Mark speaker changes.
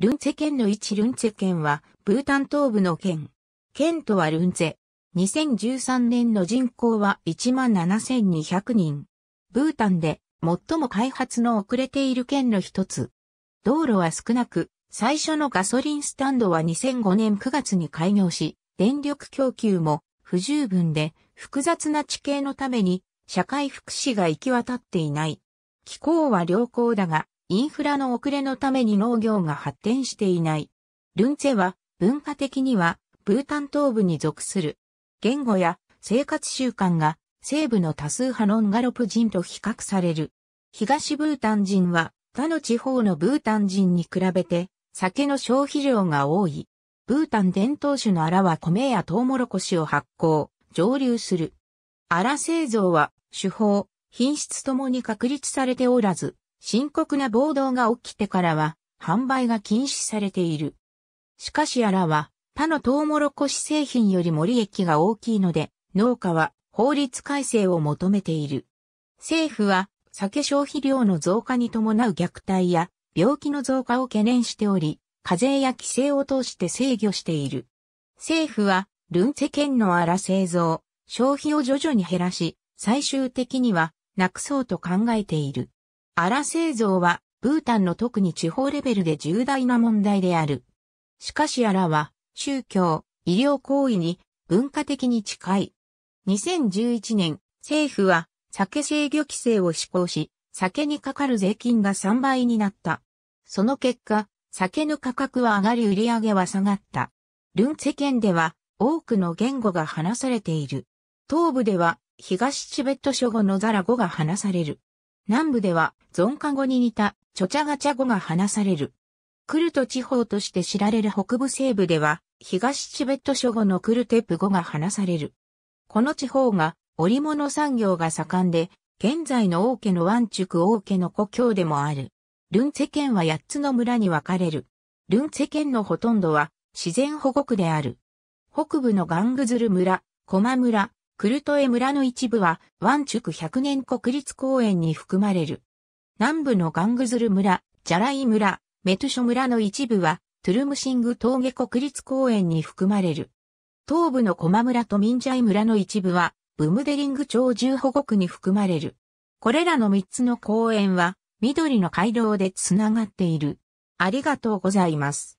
Speaker 1: ルンツェ県の一ルンツェ県は、ブータン東部の県。県とはルンツェ。2013年の人口は17,200人。ブータンで最も開発の遅れている県の一つ。道路は少なく、最初のガソリンスタンドは2005年9月に開業し、電力供給も不十分で複雑な地形のために社会福祉が行き渡っていない。気候は良好だが、インフラの遅れのために農業が発展していない。ルンツェは文化的にはブータン東部に属する。言語や生活習慣が西部の多数派のンガロプ人と比較される。東ブータン人は他の地方のブータン人に比べて酒の消費量が多い。ブータン伝統酒のアラは米やトウモロコシを発酵、蒸留する。アラ製造は手法、品質ともに確立されておらず、深刻な暴動が起きてからは、販売が禁止されている。しかしアラは、他のトウモロコシ製品よりも利益が大きいので、農家は法律改正を求めている。政府は、酒消費量の増加に伴う虐待や病気の増加を懸念しており、課税や規制を通して制御している。政府は、ルンツェ県のラ製造、消費を徐々に減らし、最終的には、なくそうと考えている。荒製造は、ブータンの特に地方レベルで重大な問題である。しかしラは、宗教、医療行為に文化的に近い。2011年、政府は酒制御規制を施行し、酒にかかる税金が3倍になった。その結果、酒の価格は上がり売り上げは下がった。ルン世間では多くの言語が話されている。東部では東チベット諸語のザラ語が話される。南部では、ゾンカ語に似た、チョチャガチャ語が話される。クルト地方として知られる北部西部では、東チベット諸語のクルテップ語が話される。この地方が、織物産業が盛んで、現在の王家の湾ク王家の故郷でもある。ルンツェ県は8つの村に分かれる。ルンツェ県のほとんどは自然保護区である。北部のガングズル村、コマ村、クルトエ村の一部は、ワンチュク百年国立公園に含まれる。南部のガングズル村、ジャライ村、メトゥショ村の一部は、トゥルムシング峠国立公園に含まれる。東部のコマ村とミンジャイ村の一部は、ブムデリング町重保護区に含まれる。これらの三つの公園は、緑の回廊でつながっている。ありがとうございます。